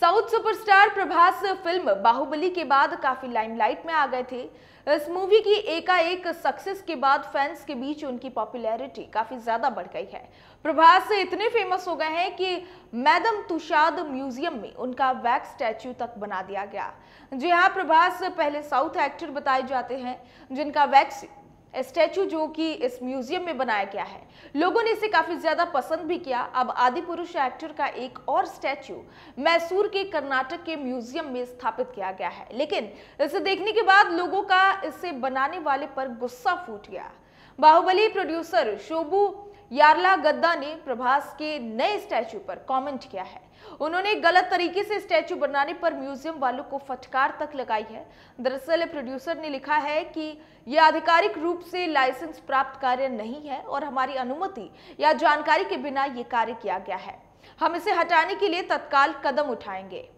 south superstar Prabhas film Baahubali के बाद काफी लाइमलाइट में आ गए थे इस मूवी की एकाएक सक्सेस के बाद फैंस के बीच उनकी पॉपुलैरिटी काफी ज्यादा बढ़ गई है प्रभास इतने फेमस हो गए हैं कि मैडम तुषाद म्यूजियम में उनका वैक्स स्टैच्यू तक बना दिया गया जी हाँ प्रभास पहले साउथ एक्टर बताए जाते हैं जिनका वैक्स स्टैचू जो कि इस म्यूजियम में बनाया गया है लोगों ने इसे काफ़ी ज़्यादा पसंद भी किया अब आदि पुरुष एक्टर का एक और स्टैचू मैसूर के कर्नाटक के म्यूजियम में स्थापित किया गया है लेकिन इसे देखने के बाद लोगों का इसे बनाने वाले पर गुस्सा फूट गया बाहुबली प्रोड्यूसर शोबू यारला गद्दा ने प्रभास के नए स्टैचू पर कमेंट किया है उन्होंने गलत तरीके से स्टैचू बनाने पर म्यूजियम वालों को फटकार तक लगाई है दरअसल प्रोड्यूसर ने लिखा है कि यह आधिकारिक रूप से लाइसेंस प्राप्त कार्य नहीं है और हमारी अनुमति या जानकारी के बिना ये कार्य किया गया है हम इसे हटाने के लिए तत्काल कदम उठाएंगे